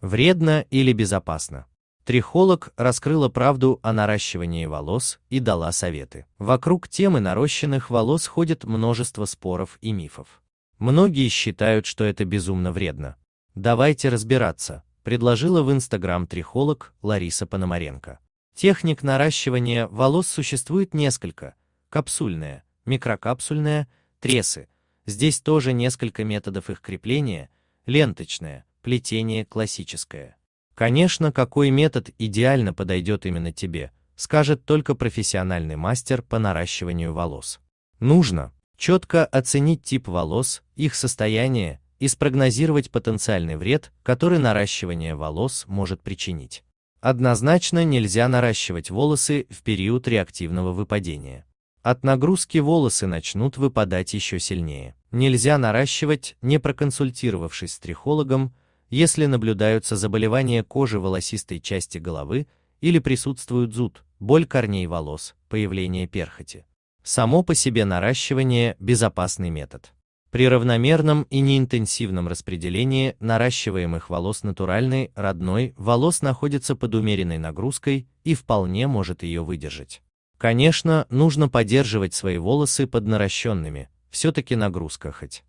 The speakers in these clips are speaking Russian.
Вредно или безопасно? Трихолог раскрыла правду о наращивании волос и дала советы. Вокруг темы нарощенных волос ходит множество споров и мифов. Многие считают, что это безумно вредно. Давайте разбираться, предложила в Инстаграм трихолог Лариса Пономаренко. Техник наращивания волос существует несколько. Капсульная, микрокапсульная, тресы. Здесь тоже несколько методов их крепления. Ленточная, плетение классическое. Конечно, какой метод идеально подойдет именно тебе, скажет только профессиональный мастер по наращиванию волос. Нужно четко оценить тип волос, их состояние и спрогнозировать потенциальный вред, который наращивание волос может причинить. Однозначно нельзя наращивать волосы в период реактивного выпадения. От нагрузки волосы начнут выпадать еще сильнее. Нельзя наращивать, не проконсультировавшись с трихологом, если наблюдаются заболевания кожи волосистой части головы или присутствует зуд, боль корней волос, появление перхоти. Само по себе наращивание – безопасный метод. При равномерном и неинтенсивном распределении наращиваемых волос натуральной родной, волос находится под умеренной нагрузкой и вполне может ее выдержать. Конечно, нужно поддерживать свои волосы под наращенными, все-таки нагрузка хоть.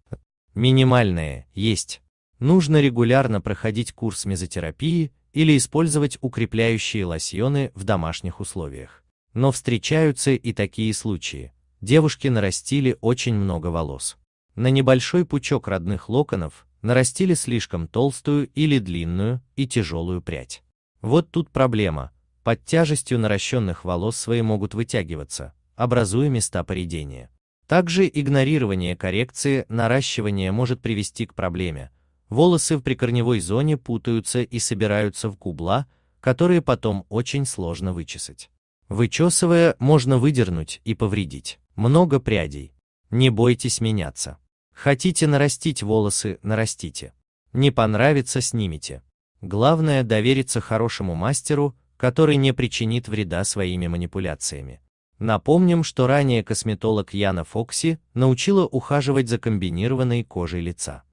Минимальная, есть. Нужно регулярно проходить курс мезотерапии или использовать укрепляющие лосьоны в домашних условиях. Но встречаются и такие случаи. Девушки нарастили очень много волос. На небольшой пучок родных локонов нарастили слишком толстую или длинную и тяжелую прядь. Вот тут проблема. Под тяжестью наращенных волос свои могут вытягиваться, образуя места поредения. Также игнорирование коррекции наращивания может привести к проблеме, волосы в прикорневой зоне путаются и собираются в кубла, которые потом очень сложно вычесать. Вычесывая, можно выдернуть и повредить. Много прядей. Не бойтесь меняться. Хотите нарастить волосы – нарастите. Не понравится – снимите. Главное – довериться хорошему мастеру, который не причинит вреда своими манипуляциями. Напомним, что ранее косметолог Яна Фокси научила ухаживать за комбинированной кожей лица.